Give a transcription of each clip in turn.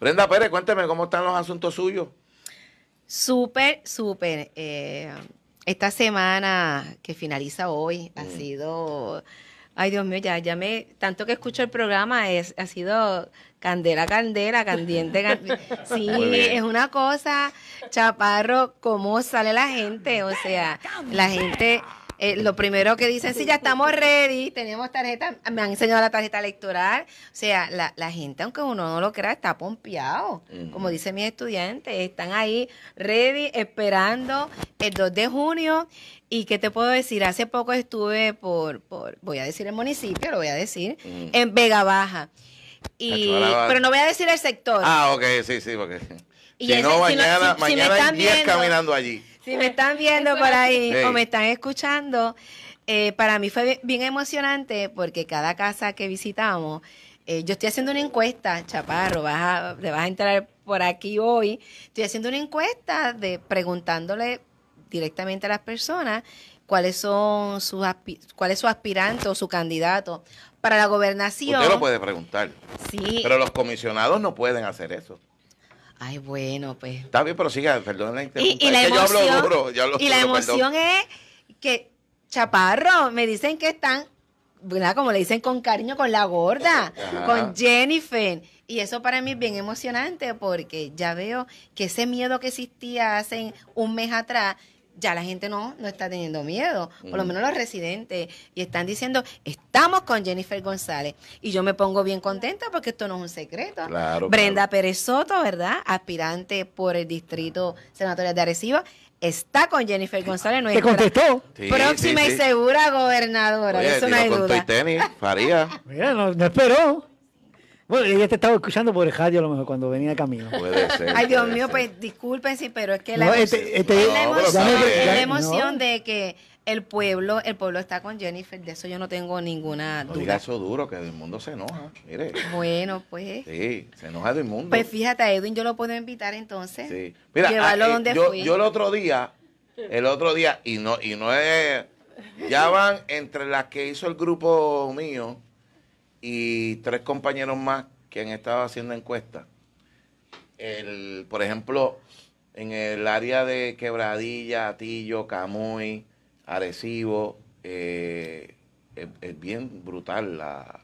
Brenda Pérez, cuénteme cómo están los asuntos suyos. Súper, súper. Eh, esta semana que finaliza hoy ha mm. sido, ay Dios mío, ya, ya me, tanto que escucho el programa, es, ha sido candela, candela, candiente, candiente. Sí, es una cosa, chaparro, cómo sale la gente, o sea, la gente eh, lo primero que dicen, sí, ya estamos ready, tenemos tarjeta, me han enseñado la tarjeta electoral. O sea, la, la gente, aunque uno no lo crea, está pompeado. Como dicen mis estudiantes, están ahí ready, esperando el 2 de junio. ¿Y qué te puedo decir? Hace poco estuve por, por voy a decir el municipio, lo voy a decir, en Vega Baja. Y, pero no voy a decir el sector. Ah, ok, sí, sí, porque... Y si no, mañana, mañana hay 10 caminando allí si me están viendo por ahí o me están escuchando, eh, para mí fue bien emocionante porque cada casa que visitamos, eh, yo estoy haciendo una encuesta, Chaparro, vas a, vas a entrar por aquí hoy, estoy haciendo una encuesta de preguntándole directamente a las personas cuáles son sus cuál es su aspirante o su candidato para la gobernación. Usted lo puede preguntar. Sí. Pero los comisionados no pueden hacer eso. Ay, bueno, pues. Está bien, pero siga, perdón la Y, la emoción, es que, chaparro, me dicen que están, Como le dicen con cariño, con la gorda, con Jennifer. Y eso para mí es bien emocionante porque ya veo que ese miedo que existía hace un mes atrás ya la gente no, no está teniendo miedo, por lo mm. menos los residentes, y están diciendo, estamos con Jennifer González. Y yo me pongo bien contenta porque esto no es un secreto. Brenda Pérez Soto, ¿verdad? Aspirante por el distrito senatorial de Arecibo, está con Jennifer González, nuestra ¿Te contestó? próxima y segura gobernadora. Oye, eso no hay duda. Faría. Mira, no, no esperó. Bueno, ella te estaba escuchando por el radio a lo mejor cuando venía camino. Puede ser. Ay, Dios mío, pues discúlpense, pero es que la, este, este, emoción, la emoción, de que el pueblo, el pueblo está con Jennifer, de eso yo no tengo ninguna duda. No diga eso duro, que el mundo se enoja, mire. Bueno, pues. Sí, se enoja del mundo. Pues fíjate, Edwin yo lo puedo invitar entonces. Sí. Mira, ah, eh, donde yo, fui. yo el otro día, el otro día, y no, y no es, ya van entre las que hizo el grupo mío, y tres compañeros más que han estado haciendo encuestas. El, por ejemplo, en el área de Quebradilla, Atillo, Camuy, Arecibo, eh, es, bien brutal la,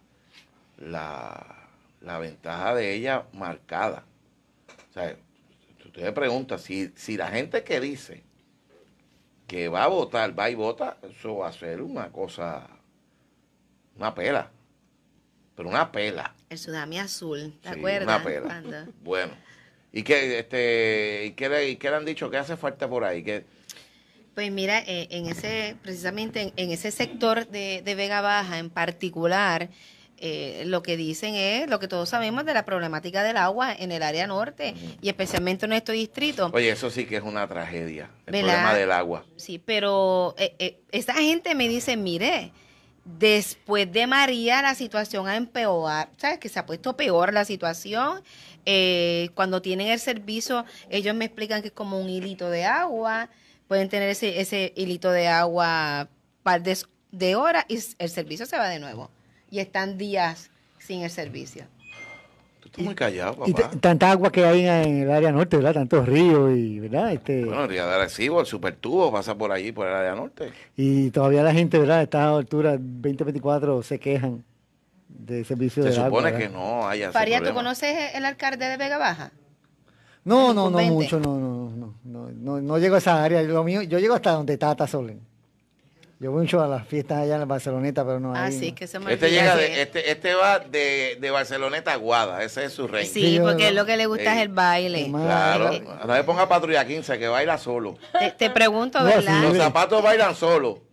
la, la, ventaja de ella marcada. O sea, usted me pregunta, si, si la gente que dice que va a votar, va y vota, eso va a ser una cosa, una pela pero una pela. El tsunami azul, ¿te acuerdas? Una pela. Bueno. ¿Y qué, este, y le, han dicho? ¿Qué hace falta por ahí? Pues mira, eh, en ese, precisamente en, ese sector de, de, Vega Baja en particular, eh, lo que dicen es lo que todos sabemos de la problemática del agua en el área norte y especialmente en nuestro distrito. Oye, eso sí que es una tragedia, el problema del agua. Sí, pero esta eh, esa gente me dice, mire, después de María la situación ha empeorado, ¿sabes? Que se ha puesto peor la situación. Eh, cuando tienen el servicio, ellos me explican que es como un hilito de agua, pueden tener ese, ese hilito de agua par de horas y el servicio se va de nuevo. Y están días sin el servicio y, callado, tanta agua que hay en el área norte, ¿verdad? Tantos ríos y, ¿verdad? Este, bueno, el río de Arecibo, el supertubo pasa por allí, por el área norte. Y todavía la gente, ¿verdad? A altura, alturas, 2024, se quejan de servicio de agua. Se supone que no haya Faría, ¿tú conoces el alcalde de Vega Baja? No, no, no mucho, no, no, no, no, no, llego a esa área. Lo mío, yo llego hasta donde Tata Solen. Yo voy mucho a las fiestas allá en la Barceloneta, pero no ah, hay. Ah, este, llega de, este, este va de, de, Barceloneta a Guada, ese es su reino. Sí, porque es lo que le gusta es el baile. Claro, no le ponga patrulla 15, que baila solo. Te, pregunto, ¿verdad? Los zapatos bailan solo.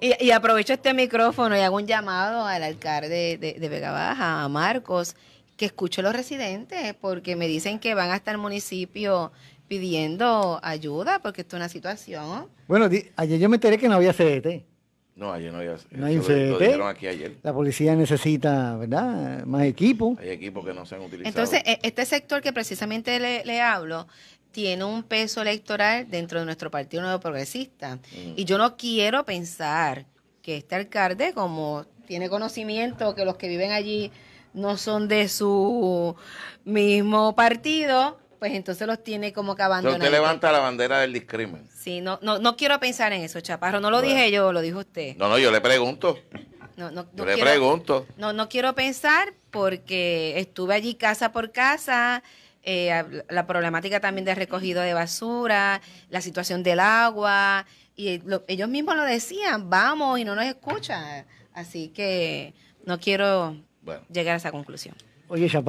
Y, aprovecho este micrófono y hago un llamado al alcalde de, de Vega Baja, a Marcos, que escuche a los residentes, porque me dicen que van hasta el municipio pidiendo ayuda porque esto es una situación. Bueno, ayer yo me enteré que no había CDT. No, ayer no había. No hay CDT. lo- aquí ayer. La policía necesita, ¿verdad? Más equipo. Hay equipos que no se han utilizado. Entonces, e, este sector que precisamente le, le hablo tiene un peso electoral dentro de nuestro Partido Nuevo Progresista. Mm. Y yo no quiero pensar que este alcalde, como tiene conocimiento que los que viven allí no son de su mismo partido, pues entonces los tiene como que abandonados. Usted levanta la bandera del discrimen. Sí, no, no, no quiero pensar en eso, Chaparro. No lo dije yo, lo dijo usted. No, no, yo le pregunto. No, no, le pregunto. No, no quiero pensar porque estuve allí casa por casa. Eh, la problemática también de recogido de basura, la situación del agua, y ellos mismos lo decían, vamos y no nos escuchan. Así que no quiero llegar a esa conclusión. Oye, chaparro.